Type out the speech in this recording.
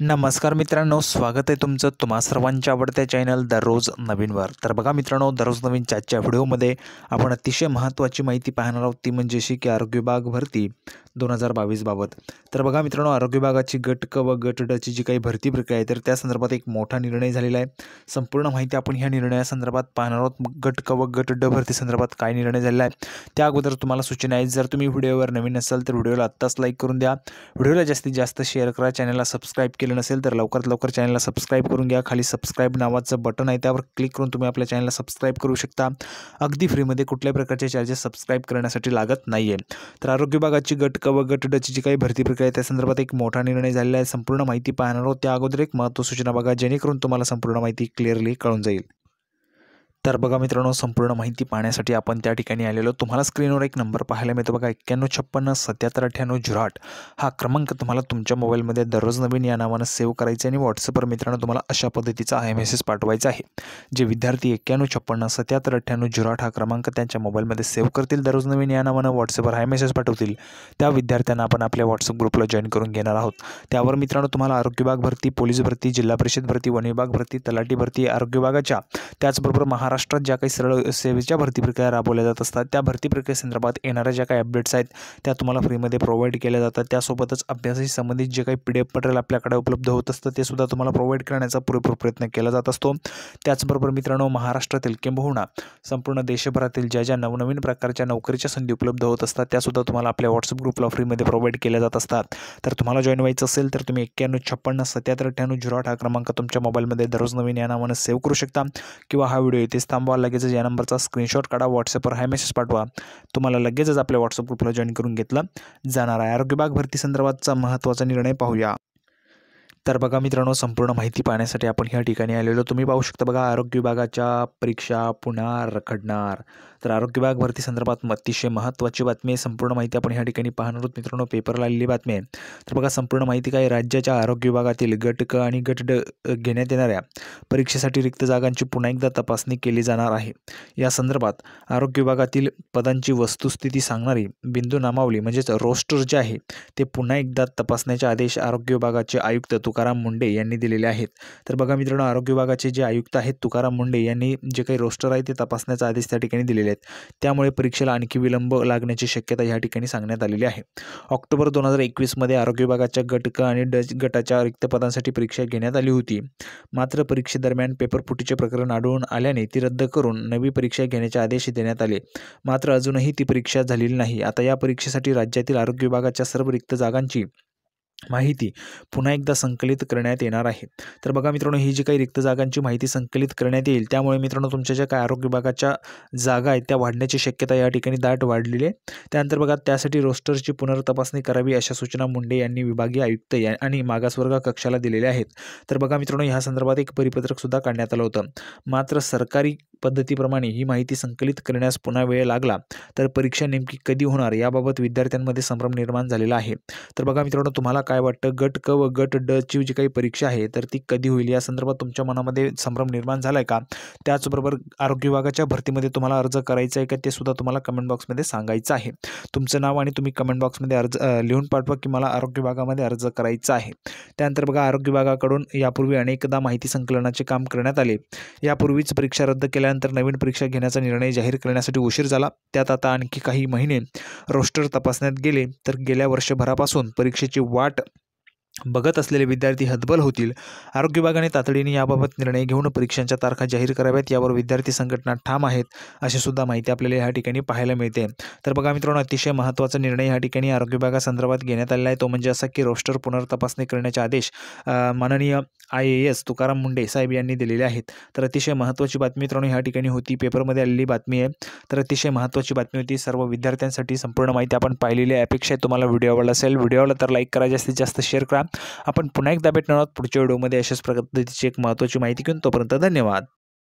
नमस्कार मित्रांनो स्वागत आहे तुमचं तुम्हा सर्वांच्या आवडत्या चॅनल दररोज नवीनवर तर बघा मित्रांनो दररोज नवीनच्या आजच्या व्हिडिओमध्ये आपण अतिशय महत्त्वाची माहिती पाहणार आहोत ती म्हणजे अशी की आरोग्य विभाग भरती दोन हजार बावीसबाबत तर बघा मित्रांनो आरोग्य विभागाची गट क व गट डची जी काही भरती प्रक्रिया आहे तर त्या संदर्भात एक मोठा निर्णय झालेला आहे संपूर्ण माहिती आपण ह्या निर्णयासंदर्भात पाहणार आहोत गट क व गट ड भरती संदर्भात काय निर्णय झालेला आहे त्या अगोदर तुम्हाला सूचना आहे जर तुम्ही व्हिडिओवर नवीन असाल तर व्हिडिओला आत्ताच लाईक करून द्या व्हिडिओला जास्तीत जास्त शेअर करा चॅनलला सबस्क्राईब केलं केलं नसेल तर लवकरात लवकर चॅनलला सबस्क्राईब करून घ्या खाली सबस्क्राईब नावाचं बटन आहे त्यावर क्लिक करून तुम्ही आपल्या चॅनलला सबस्क्राईब करू शकता अगदी फ्रीमध्ये कुठल्याही प्रकारचे चार्जेस सबस्क्राईब करण्यासाठी लागत नाही तर आरोग्य विभागाची गट क व गट डची जी काही भरती प्रक्रिया त्या संदर्भात एक मोठा निर्णय झालेला आहे संपूर्ण माहिती पाहणार आहोत त्या अगोदर एक महत्त्व सूचना बघा जेणेकरून तुम्हाला संपूर्ण माहिती क्लिअरली कळून जाईल तर बघा मित्रांनो संपूर्ण माहिती पाहण्यासाठी आपण त्या ठिकाणी आलेलो तुम्हाला स्क्रीनवर एक नंबर पाहायला मिळतो बघा एक्क्याण्णव छप्पन्न सत्याहत्तर अठ्ठ्याण्णव झुराट हा क्रमांक तुम्हाला तुमच्या मोबाईलमध्ये दररोज नवीन या नावानं सेव्ह करायचं आणि व्हॉट्सअपवर मित्रांनो तुम्हाला अशा पद्धतीचा हा मेसेज पाठवायचा आहे जे विद्यार्थी एक्क्याण्णव छप्पन्न सत्याहत्तर अठ्ठ्याण्णव झुराट हा क्रमांक त्यांच्या मोबाईलमध्ये सेव्ह करतील दररोज नवीन या नावानं व्हॉट्सअपवर हा मेसेज पाठवतील त्या विद्यार्थ्यांना आपण आपल्या व्हॉट्सअप ग्रुपला जॉईन करून घेणार आहोत त्यावर मित्रांनो तुम्हाला आरोग्य विभाग भरती पोलीस भरती जिल्हा परिषद भरती वन विभाग भरती तलाठी भरती आरोग्य विभागाच्या त्याचबरोबर महाराष्ट्र महाराष्ट्रात ज्या काही सरळ सेवेच्या भरती प्रक्रिया राबवल्या जात असतात त्या भरती प्रक्रियेसंदर्भात येणाऱ्या ज्या काही अपडेट्स आहेत त्या तुम्हाला फ्रीमध्ये प्रोव्हाइड केल्या जातात त्यासोबतच अभ्यासाशी संबंधित जे काही पी डी एफ पटेल आपल्याकडे उपलब्ध होत असतं ते सुद्धा तुम्हाला प्रोव्हाइड करण्याचा पुरेपूर प्रयत्न केला जात असतो त्याचबरोबर मित्रांनो महाराष्ट्रातील किंबहुना संपूर्ण देशभरातील ज्या ज्या नवनवीन प्रकारच्या नोकरीच्या संधी उपलब्ध होत असतात त्यासुद्धा तुम्हाला आपल्या व्हॉट्सअप ग्रुपला फ्रीमध्ये प्रोव्हाइड केल्या जात असतात तर तुम्हाला जॉईन व्हायचं असेल तर तुम्ही एक्क्याण्णव छप्पन्न सत्याहत्तर अठ्ठ्याण्णव झुराट हा क्रमांक तुमच्या मोबाईलमध्ये दररोज नवीन या नावानं सेव्ह करू शकता किंवा हा व्हिडिओ येथे इथेच थांबवा लगेचच या नंबरचा स्क्रीनशॉट काढा व्हॉट्सअपवर हा मेसेज पाठवा तुम्हाला लगेचच आपल्या व्हॉट्सअप ग्रुपला जॉईन करून घेतलं जाणार आहे आरोग्यबाग भरती संदर्भातचा महत्त्वाचा निर्णय पाहूया तर बघा मित्रांनो संपूर्ण माहिती पाहण्यासाठी आपण ह्या ठिकाणी आलेलो तुम्ही पाहू शकता बघा आरोग्य विभागाच्या परीक्षा पुन्हा रखडणार तर आरोग्य विभाग भरती संदर्भात अतिशय महत्त्वाची बातमी आहे संपूर्ण माहिती आपण ह्या ठिकाणी पाहणार आहोत मित्रांनो पेपरला आलेली बातमी आहे तर बघा संपूर्ण माहिती काय राज्याच्या आरोग्य विभागातील गटक आणि गट ड घेण्यात येणाऱ्या परीक्षेसाठी रिक्त जागांची पुन्हा एकदा तपासणी केली जाणार आहे या संदर्भात आरोग्य विभागातील पदांची वस्तुस्थिती सांगणारी बिंदू नामावली म्हणजेच रोस्टर जे आहे ते पुन्हा एकदा तपासण्याचे आदेश आरोग्य विभागाचे आयुक्त तुकार तुकाराम मुंडे यांनी दिलेले आहेत तर बघा मित्रांनो आरोग्य विभागाचे जे आयुक्त आहेत तुकाराम मुंडे यांनी जे काही रोस्टर आहे ते तपासण्याचे आदेश त्या ठिकाणी दिलेले आहेत त्यामुळे परीक्षेला आणखी विलंब लागण्याची शक्यता या ठिकाणी सांगण्यात आलेली आहे ऑक्टोबर दोन हजार एकवीसमध्ये आरोग्य विभागाच्या गटक आणि डच गटाच्या रिक्त पदांसाठी परीक्षा घेण्यात आली होती मात्र परीक्षेदरम्यान पेपर फुटीचे प्रकरण आढळून आल्याने ती रद्द करून नवी परीक्षा घेण्याचे आदेश देण्यात आले मात्र अजूनही ती परीक्षा झालेली नाही आता या परीक्षेसाठी राज्यातील आरोग्य विभागाच्या सर्व रिक्त जागांची माहिती पुन्हा एकदा संकलित करण्यात येणार आहे तर बघा मित्रांनो ही जी काही रिक्त जागांची माहिती संकलित करण्यात येईल त्यामुळे मित्रांनो तुमच्या ज्या काय आरोग्य विभागाच्या जागा आहेत त्या वाढण्याची शक्यता या ठिकाणी दाट वाढलेली आहे त्यानंतर बघा त्यासाठी रोस्टरची पुनर्तपासणी करावी अशा सूचना मुंडे यांनी विभागीय आयुक्त या आणि मागासवर्ग कक्षाला दिलेल्या आहेत तर बघा मित्रांनो ह्या संदर्भात एक परिपत्रकसुद्धा काढण्यात आलं होतं मात्र सरकारी पद्धतीप्रमाणे ही माहिती संकलित करण्यास पुन्हा वेळ लागला तर परीक्षा नेमकी कधी होणार याबाबत विद्यार्थ्यांमध्ये संभ्रम निर्माण झालेला आहे तर बघा मित्रांनो तुम्हाला काय वाटतं गट क व गट ड ची जी काही परीक्षा आहे तर ती कधी होईल या संदर्भात तुमच्या मनामध्ये संभ्रम निर्माण झाला आहे का त्याचबरोबर आरोग्य विभागाच्या भरतीमध्ये तुम्हाला अर्ज करायचा आहे का ते सुद्धा तुम्हाला कमेंट बॉक्समध्ये सांगायचं आहे तुमचं नाव आणि तुम्ही कमेंट बॉक्समध्ये अर्ज लिहून पाठवा की मला आरोग्य विभागामध्ये अर्ज करायचा आहे त्यानंतर बघा आरोग्य विभागाकडून यापूर्वी अनेकदा माहिती संकलनाचे काम करण्यात आले यापूर्वीच परीक्षा रद्द केल्या नंतर नवीन परीक्षा घेण्याचा निर्णय जाहीर करण्यासाठी उशीर झाला त्यात आता आणखी काही महिने रोस्टर तपासण्यात गेले तर गेल्या वर्षभरापासून परीक्षेची वाट बघत असलेले विद्यार्थी हतबल होतील आरोग्य विभागाने तातडीने याबाबत निर्णय घेऊन परीक्षांच्या तारखा जाहीर कराव्यात यावर विद्यार्थी संघटना ठाम आहेत अशी सुद्धा माहिती आपल्याला या ठिकाणी पाहायला मिळते तर बघा मित्रांनो अतिशय महत्त्वाचा निर्णय या ठिकाणी आरोग्य विभागासंदर्भात घेण्यात आलेला आहे तो म्हणजे असा की रोस्टर पुनर्तपासणी करण्याचे आदेश माननीय I A S Tukaram Munde साहेब यांनी दिलेले आहेत तर अतिशय महत्त्वाची बातमी मित्रांनो या ठिकाणी होती पेपरमध्ये आलेली बातमी आहे तर अतिशय महत्त्वाची बातमी होती सर्व विद्यार्थ्यांसाठी संपूर्ण माहिती आपण पाहिलेली आहे अपेक्षा आहे तुम्हाला व्हिडिओ आवडला असेल आवडला तर लाईक करा जास्तीत जास्त शेअर करा आपण पुन्हा एकदा भेटणार आहोत पुढच्या व्हिडिओमध्ये अशाच पद्धतीची एक महत्त्वाची माहिती घेऊन तोपर्यंत धन्यवाद